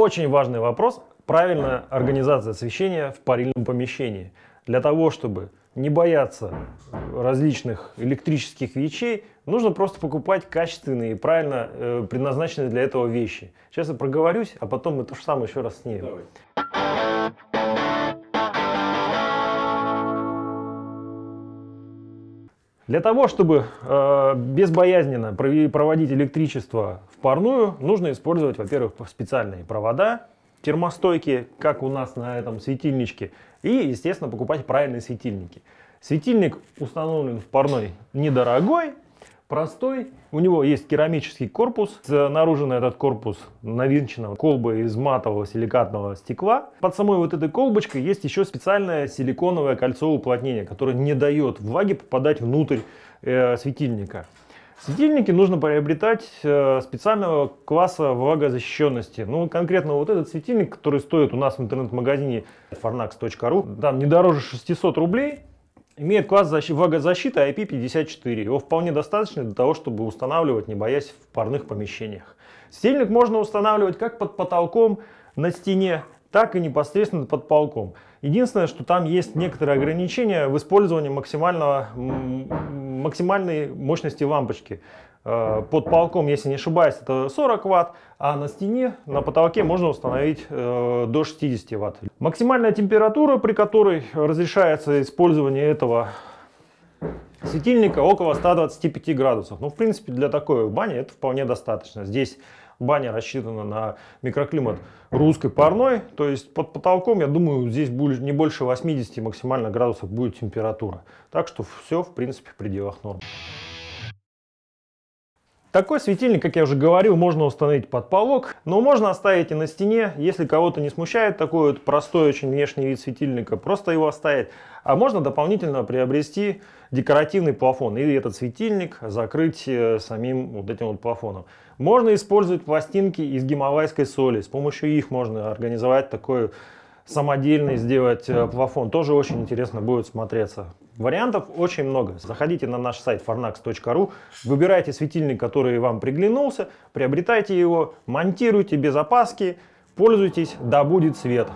очень важный вопрос – правильная организация освещения в парильном помещении. Для того, чтобы не бояться различных электрических вещей, нужно просто покупать качественные и правильно э, предназначенные для этого вещи. Сейчас я проговорюсь, а потом мы то же самое еще раз снимем. Давай. Для того, чтобы э, безбоязненно проводить электричество в парную, нужно использовать, во-первых, специальные провода, термостойкие, как у нас на этом светильничке, и, естественно, покупать правильные светильники. Светильник установлен в парной недорогой, простой. У него есть керамический корпус. Снаружи на этот корпус навинчена колба из матового силикатного стекла. Под самой вот этой колбочкой есть еще специальное силиконовое кольцо уплотнения, которое не дает влаге попадать внутрь э, светильника. Светильники нужно приобретать э, специального класса влагозащищенности. Ну, конкретно вот этот светильник, который стоит у нас в интернет-магазине farnax.ru, там не дороже 600 рублей. Имеет класс защиты, влагозащиты IP54. Его вполне достаточно для того, чтобы устанавливать, не боясь в парных помещениях. Стильник можно устанавливать как под потолком на стене, так и непосредственно под полком. Единственное, что там есть некоторые ограничения в использовании максимального, максимальной мощности лампочки. Э, под полком, если не ошибаюсь, это 40 ватт, а на стене, на потолке можно установить э, до 60 ватт. Максимальная температура, при которой разрешается использование этого светильника, около 125 градусов. Ну, в принципе, для такой бани это вполне достаточно. Здесь баня рассчитана на микроклимат русской парной, то есть под потолком, я думаю, здесь будет не больше 80 максимально градусов будет температура. Так что все, в принципе, в пределах нормы. Такой светильник, как я уже говорил, можно установить под полок, но можно оставить и на стене, если кого-то не смущает такой вот простой очень внешний вид светильника, просто его оставить. А можно дополнительно приобрести декоративный плафон и этот светильник закрыть э, самим вот этим вот плафоном. Можно использовать пластинки из гималайской соли, с помощью их можно организовать такой самодельный сделать э, плафон, тоже очень интересно будет смотреться. Вариантов очень много. Заходите на наш сайт farnax.ru, выбирайте светильник, который вам приглянулся, приобретайте его, монтируйте без опаски, пользуйтесь, да будет свет.